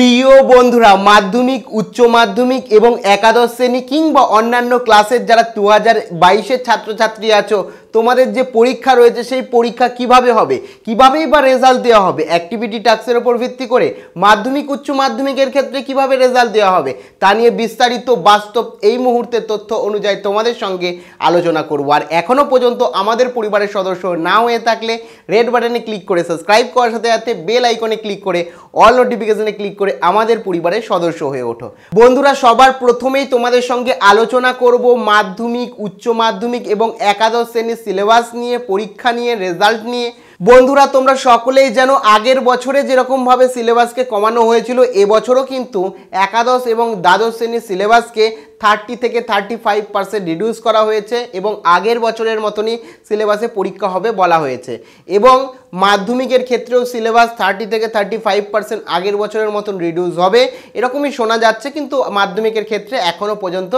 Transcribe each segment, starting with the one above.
প্রিয় বন্ধুরা মাধ্যমিক উচ্চ মাধ্যমিক এবং একাদশ শ্রেণী কিংবা অন্যান্য ক্লাসের যারা দু হাজার বাইশের ছাত্রছাত্রী আছো তোমাদের যে পরীক্ষা রয়েছে সেই পরীক্ষা কিভাবে হবে কিভাবেই বা রেজাল্ট দেওয়া হবে অ্যাক্টিভিটি টাস্কের ওপর ভিত্তি করে মাধ্যমিক উচ্চ মাধ্যমিকের ক্ষেত্রে কিভাবে রেজাল্ট দেওয়া হবে তা নিয়ে বিস্তারিত বাস্তব এই মুহূর্তে তথ্য অনুযায়ী তোমাদের সঙ্গে আলোচনা করব আর এখনও পর্যন্ত আমাদের পরিবারের সদস্য না হয়ে থাকলে রেড বাটনে ক্লিক করে সাবস্ক্রাইব করার সাথে সাথে বেল আইকনে ক্লিক করে অল নোটিফিকেশনে ক্লিক করে করে আমাদের পরিবারের সদস্য হয়ে ওঠো বন্ধুরা সবার প্রথমেই তোমাদের সঙ্গে আলোচনা করব মাধ্যমিক উচ্চ মাধ্যমিক এবং একাদশ শ্রেণীর সিলেবাস নিয়ে পরীক্ষা নিয়ে রেজাল্ট নিয়ে বন্ধুরা তোমরা সকলেই যেন আগের বছরে যেরকমভাবে সিলেবাসকে কমানো হয়েছিল এবছরও কিন্তু একাদশ এবং দ্বাদশ শ্রেণীর সিলেবাসকে থার্টি থেকে থার্টি ফাইভ পার্সেন্ট রিডিউস করা হয়েছে এবং আগের বছরের মতনই সিলেবাসে পরীক্ষা হবে বলা হয়েছে এবং মাধ্যমিকের ক্ষেত্রেও সিলেবাস থার্টি থেকে থার্টি ফাইভ পার্সেন্ট আগের বছরের মতন রিডিউস হবে এরকমই শোনা যাচ্ছে কিন্তু মাধ্যমিকের ক্ষেত্রে এখনও পর্যন্ত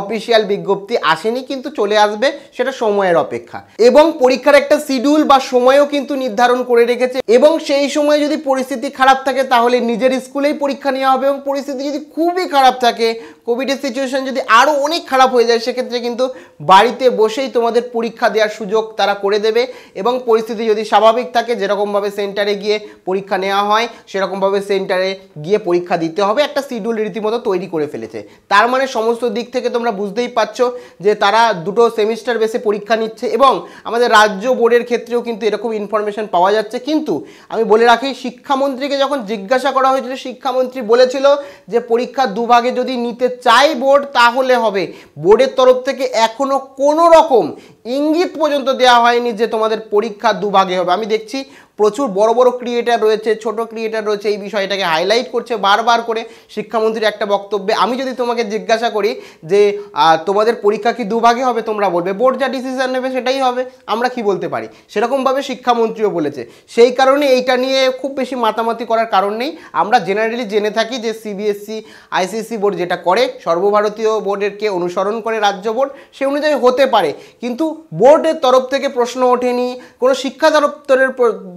অফিসিয়াল বিজ্ঞপ্তি আসেনি কিন্তু চলে আসবে সেটা সময়ের অপেক্ষা এবং পরীক্ষার একটা শিডিউল বা সময়ও কিন্তু নির্ধারণ করে রেখেছে এবং সেই সময় যদি পরিস্থিতি খারাপ থাকে তাহলে নিজের স্কুলেই পরীক্ষা নেওয়া হবে এবং পরিস্থিতি যদি খুবই খারাপ থাকে কোভিডের সিচুয়েশন যদি আরও অনেক খারাপ হয়ে যায় সেক্ষেত্রে কিন্তু বাড়িতে বসেই তোমাদের পরীক্ষা দেওয়ার সুযোগ তারা করে দেবে এবং পরিস্থিতি যদি স্বাভাবিক থাকে যেরকমভাবে সেন্টারে গিয়ে পরীক্ষা নেওয়া হয় সেরকমভাবে সেন্টারে গিয়ে পরীক্ষা দিতে হবে একটা শিডিউল রীতিমতো তৈরি করে ফেলেছে তার মানে সমস্ত দিক থেকে তোমরা বুঝতেই পারছ যে তারা দুটো সেমিস্টার বেসে পরীক্ষা নিচ্ছে এবং আমাদের রাজ্য বোর্ডের ক্ষেত্রেও কিন্তু এরকম ইনফরমেশন পাওয়া যাচ্ছে কিন্তু আমি বলে রাখি শিক্ষামন্ত্রীকে যখন জিজ্ঞাসা করা হয়েছিল শিক্ষামন্ত্রী বলেছিল যে পরীক্ষা দুভাগে যদি নিতে চাই বোর্ড তাহলে হবে বোর্ডের তরফ থেকে এখনও কোনো রকম ইঙ্গিত পর্যন্ত দেওয়া হয়নি যে তোমাদের পরীক্ষা দুভাগে হবে আমি দেখছি প্রচুর বড় বড় ক্রিয়েটার রয়েছে ছোট ক্রিয়েটার রয়েছে এই বিষয়টাকে হাইলাইট করছে বারবার করে শিক্ষামন্ত্রীর একটা বক্তব্যে আমি যদি তোমাকে জিজ্ঞাসা করি যে তোমাদের পরীক্ষা কি দুভাগে হবে তোমরা বলবে বোর্ড যা ডিসিশান নেবে সেটাই হবে আমরা কি বলতে পারি সেরকমভাবে শিক্ষামন্ত্রীও বলেছে সেই কারণে এইটা নিয়ে খুব বেশি মাতামাতি করার কারণ নেই আমরা জেনারেলি জেনে থাকি যে সিবিএসসি আইসিএসসি বোর্ড যেটা করে সর্বভারতীয় বোর্ডেরকে অনুসরণ করে রাজ্য বোর্ড সে অনুযায়ী হতে পারে কিন্তু বোর্ডের তরফ থেকে প্রশ্ন ওঠেনি কোনো শিক্ষা দপ্তরের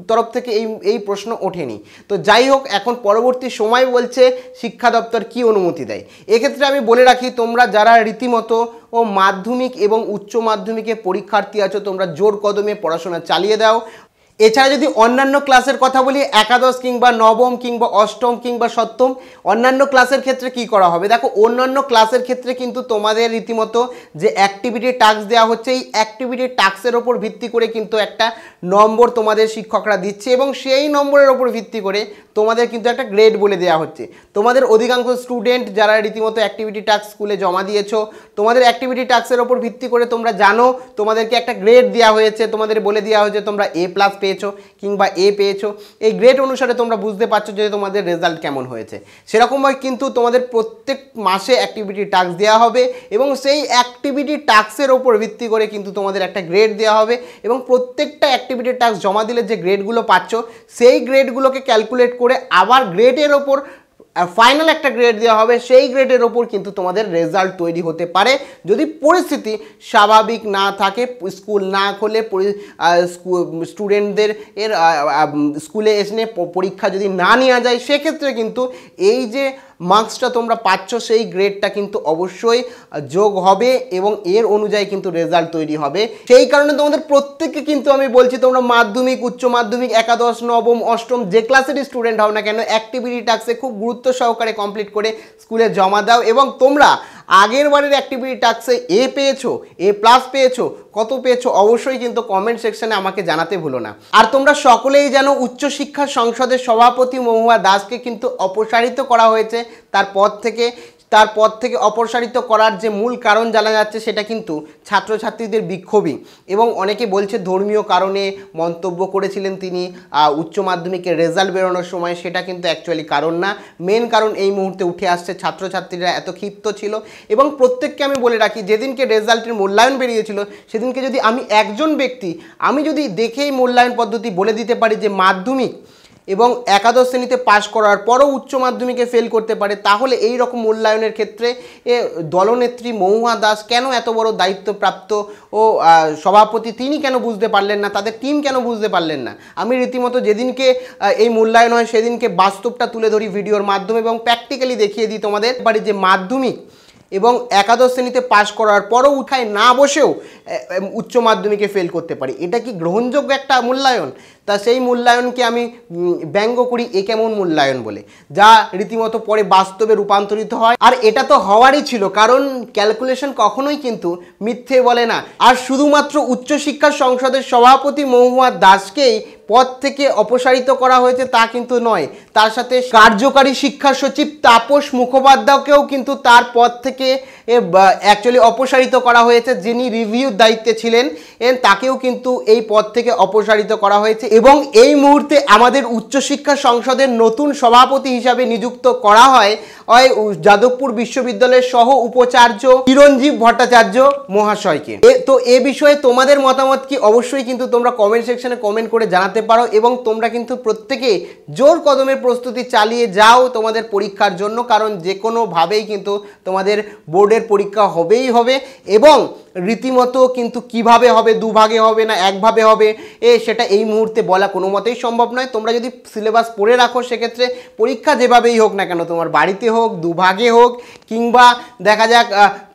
তরফ থেকে এই এই প্রশ্ন ওঠেনি তো যাই হোক এখন পরবর্তী সময় বলছে শিক্ষা দপ্তর কি অনুমতি দেয় এক্ষেত্রে আমি বলে রাখি তোমরা যারা রীতিমতো ও মাধ্যমিক এবং উচ্চ মাধ্যমিকে পরীক্ষার্থী আছো তোমরা জোর কদমে পড়াশোনা চালিয়ে দাও এছাড়া যদি অন্যান্য ক্লাসের কথা বলি একাদশ কিংবা নবম কিংবা অষ্টম কিংবা সপ্তম অন্যান্য ক্লাসের ক্ষেত্রে কি করা হবে দেখো অন্যান্য ক্লাসের ক্ষেত্রে কিন্তু তোমাদের রীতিমতো যে অ্যাক্টিভিটি টাস্ক দেওয়া হচ্ছে এই অ্যাক্টিভিটি টাস্কের ওপর ভিত্তি করে কিন্তু একটা নম্বর তোমাদের শিক্ষকরা দিচ্ছে এবং সেই নম্বরের ওপর ভিত্তি করে তোমাদের কিন্তু একটা গ্রেড বলে দেওয়া হচ্ছে তোমাদের অধিকাংশ স্টুডেন্ট যারা রীতিমতো অ্যাক্টিভিটি টাস্ক স্কুলে জমা দিয়েছো তোমাদের অ্যাক্টিভিটি টাস্কের ওপর ভিত্তি করে তোমরা জানো তোমাদেরকে একটা গ্রেড দেওয়া হয়েছে তোমাদের বলে দেওয়া হয়েছে তোমরা এ প্লাস পেয়ে পেয়েছো কিংবা এ পেয়েছো এই গ্রেড অনুসারে তোমরা বুঝতে পারছো যে তোমাদের রেজাল্ট কেমন হয়েছে সেরকমভাবে কিন্তু তোমাদের প্রত্যেক মাসে অ্যাক্টিভিটি টাস্ক দেওয়া হবে এবং সেই অ্যাক্টিভিটি টাস্কের ওপর ভিত্তি করে কিন্তু তোমাদের একটা গ্রেড দেওয়া হবে এবং প্রত্যেকটা অ্যাক্টিভিটি টাস্ক জমা দিলে যে গ্রেডগুলো পাচ্ছ সেই গ্রেডগুলোকে ক্যালকুলেট করে আবার গ্রেডের ওপর আর ফাইনাল একটা গ্রেড দেওয়া হবে সেই গ্রেডের ওপর কিন্তু তোমাদের রেজাল্ট তৈরি হতে পারে যদি পরিস্থিতি স্বাভাবিক না থাকে স্কুল না খোলে স্টুডেন্টদের এর স্কুলে এসে পরীক্ষা যদি না নেওয়া যায় সেক্ষেত্রে কিন্তু এই যে মার্কসটা তোমরা পাচ্ছ সেই গ্রেডটা কিন্তু অবশ্যই যোগ হবে এবং এর অনুযায়ী কিন্তু রেজাল্ট তৈরি হবে সেই কারণে তোমাদের প্রত্যেককে কিন্তু আমি বলছি তোমরা মাধ্যমিক উচ্চ মাধ্যমিক একাদশ নবম অষ্টম যে ক্লাসেরই স্টুডেন্ট হও না কেন অ্যাক্টিভিটি টাক্সে খুব গুরুত্ব সহকারে কমপ্লিট করে স্কুলে জমা দাও এবং তোমরা আগের বারের অ্যাক্টিভিটি টাস্কে এ পেয়েছো এ প্লাস পেয়েছো কত পেয়েছো অবশ্যই কিন্তু কমেন্ট সেকশনে আমাকে জানাতে ভুলো না আর তোমরা সকলেই জানো উচ্চশিক্ষা সংসদের সভাপতি মহুয়া দাসকে কিন্তু অপসারিত করা হয়েছে তার পর থেকে তার পদ থেকে অপসারিত করার যে মূল কারণ জানা যাচ্ছে সেটা কিন্তু ছাত্রছাত্রীদের বিক্ষোভই এবং অনেকে বলছে ধর্মীয় কারণে মন্তব্য করেছিলেন তিনি উচ্চ মাধ্যমিকের রেজাল্ট বেরোনোর সময় সেটা কিন্তু অ্যাকচুয়ালি কারণ না মেন কারণ এই মুহূর্তে উঠে আসছে ছাত্রছাত্রীরা এত ক্ষিপ্ত ছিল এবং প্রত্যেককে আমি বলে রাখি যেদিনকে রেজাল্টের মূল্যায়ন বেরিয়েছিল সেদিনকে যদি আমি একজন ব্যক্তি আমি যদি দেখেই মূল্যায়ন পদ্ধতি বলে দিতে পারি যে মাধ্যমিক এবং একাদশ শ্রেণীতে পাশ করার পরও উচ্চ মাধ্যমিকে ফেল করতে পারে তাহলে এই রকম মূল্যায়নের ক্ষেত্রে দলনেত্রী মহুয়া দাস কেন এত বড় দায়িত্বপ্রাপ্ত ও সভাপতি তিনি কেন বুঝতে পারলেন না তাদের টিম কেন বুঝতে পারলেন না আমি রীতিমতো যেদিনকে এই মূল্যায়ন হয় সেদিনকে বাস্তবটা তুলে ধরি ভিডিওর মাধ্যমে এবং প্র্যাকটিক্যালি দেখিয়ে দিই তোমাদের বাড়ি যে মাধ্যমিক এবং একাদশ শ্রেণীতে পাশ করার পরও উঠায় না বসেও উচ্চ মাধ্যমিকে ফেল করতে পারি এটা কি গ্রহণযোগ্য একটা মূল্যায়ন তা সেই মূল্যায়নকে আমি ব্যঙ্গ করি এ কেমন মূল্যায়ন বলে যা রীতিমতো পরে বাস্তবে রূপান্তরিত হয় আর এটা তো হওয়ারই ছিল কারণ ক্যালকুলেশন কখনোই কিন্তু মিথ্যে বলে না আর শুধুমাত্র উচ্চশিক্ষা সংসদের সভাপতি মহুয়া দাসকেই পদ থেকে অপসারিত করা হয়েছে তা কিন্তু নয় তার সাথে কার্যকারী শিক্ষা সচিব তাপস মুখোপাধ্যায়কেও কিন্তু তার পদ থেকে অ্যাকচুয়ালি অপসারিত করা হয়েছে যিনি রিভিউর দায়িত্বে ছিলেন তাকেও কিন্তু এই পদ থেকে অপসারিত করা হয়েছে এবং এই মুহূর্তে আমাদের উচ্চশিক্ষা সংসদের নতুন সভাপতি হিসাবে নিযুক্ত করা হয় যাদবপুর বিশ্ববিদ্যালয়ের সহ উপাচার্য চিরঞ্জীব ভট্টাচার্য মহাশয়কে তো এ বিষয়ে তোমাদের মতামত কি অবশ্যই কিন্তু তোমরা কমেন্ট সেকশনে কমেন্ট করে জানাতে পারো এবং তোমরা কিন্তু প্রত্যেকে জোর কদমের প্রস্তুতি চালিয়ে যাও তোমাদের পরীক্ষার জন্য কারণ যে কোনোভাবেই কিন্তু তোমাদের বোর্ডের পরীক্ষা হবেই হবে এবং রীতিমতো কিন্তু কিভাবে হবে দুভাগে হবে না একভাবে হবে এ সেটা এই মুহূর্তে বলা কোনো মতেই সম্ভব নয় তোমরা যদি সিলেবাস পড়ে রাখো সেক্ষেত্রে পরীক্ষা যেভাবেই হোক না কেন তোমার বাড়িতে হোক দুভাগে হোক কিংবা দেখা যাক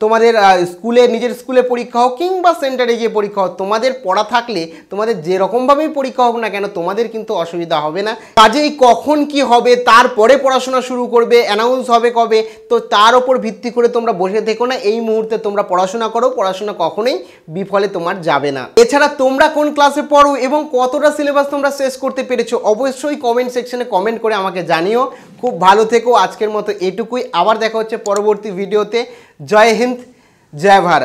তোমাদের স্কুলে নিজের স্কুলে পরীক্ষা হোক কিংবা সেন্টারে গিয়ে পরীক্ষা হোক তোমাদের পড়া থাকলে তোমাদের যেরকমভাবেই পরীক্ষা হোক না কেন তোমাদের কিন্তু অসুবিধা হবে না কাজেই কখন কি হবে তারপরে পড়াশোনা শুরু করবে অ্যানাউন্স হবে কবে তো তার ওপর ভিত্তি করে তোমরা বসে থেকো না এই মুহূর্তে তোমরা পড়াশোনা করো পড়াশোনা পড়াশোনা কখনোই বিফলে তোমার যাবে না এছাড়া তোমরা কোন ক্লাসে পড়ো এবং কতটা সিলেবাস তোমরা শেষ করতে পেরেছো অবশ্যই কমেন্ট সেকশনে কমেন্ট করে আমাকে জানিও খুব ভালো থেকো আজকের মতো এটুকুই আবার দেখা হচ্ছে পরবর্তী ভিডিওতে জয় হিন্দ জয় ভারত